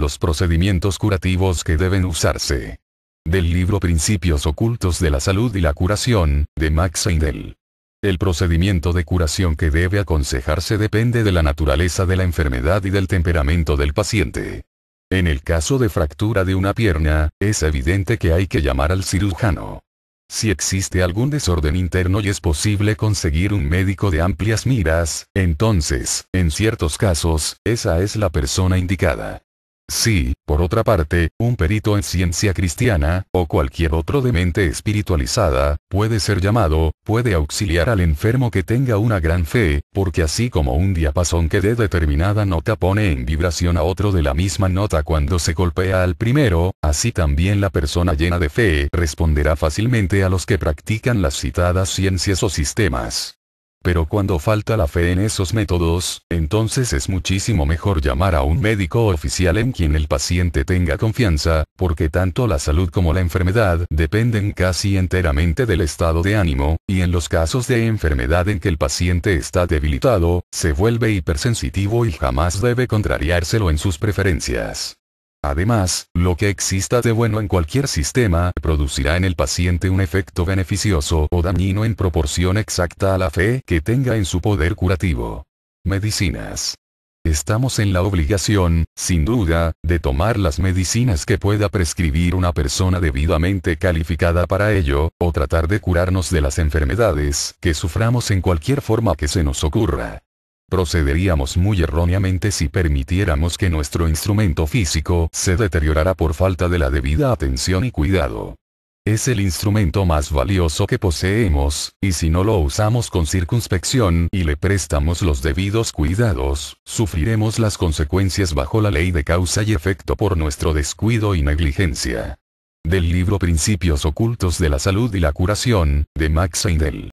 los procedimientos curativos que deben usarse. Del libro Principios ocultos de la salud y la curación, de Max Seindel. El procedimiento de curación que debe aconsejarse depende de la naturaleza de la enfermedad y del temperamento del paciente. En el caso de fractura de una pierna, es evidente que hay que llamar al cirujano. Si existe algún desorden interno y es posible conseguir un médico de amplias miras, entonces, en ciertos casos, esa es la persona indicada. Si, por otra parte, un perito en ciencia cristiana, o cualquier otro de mente espiritualizada, puede ser llamado, puede auxiliar al enfermo que tenga una gran fe, porque así como un diapasón que de determinada nota pone en vibración a otro de la misma nota cuando se golpea al primero, así también la persona llena de fe responderá fácilmente a los que practican las citadas ciencias o sistemas. Pero cuando falta la fe en esos métodos, entonces es muchísimo mejor llamar a un médico oficial en quien el paciente tenga confianza, porque tanto la salud como la enfermedad dependen casi enteramente del estado de ánimo, y en los casos de enfermedad en que el paciente está debilitado, se vuelve hipersensitivo y jamás debe contrariárselo en sus preferencias. Además, lo que exista de bueno en cualquier sistema producirá en el paciente un efecto beneficioso o dañino en proporción exacta a la fe que tenga en su poder curativo. Medicinas. Estamos en la obligación, sin duda, de tomar las medicinas que pueda prescribir una persona debidamente calificada para ello, o tratar de curarnos de las enfermedades que suframos en cualquier forma que se nos ocurra. Procederíamos muy erróneamente si permitiéramos que nuestro instrumento físico se deteriorara por falta de la debida atención y cuidado. Es el instrumento más valioso que poseemos, y si no lo usamos con circunspección y le prestamos los debidos cuidados, sufriremos las consecuencias bajo la ley de causa y efecto por nuestro descuido y negligencia. Del libro Principios Ocultos de la Salud y la Curación, de Max Heindel.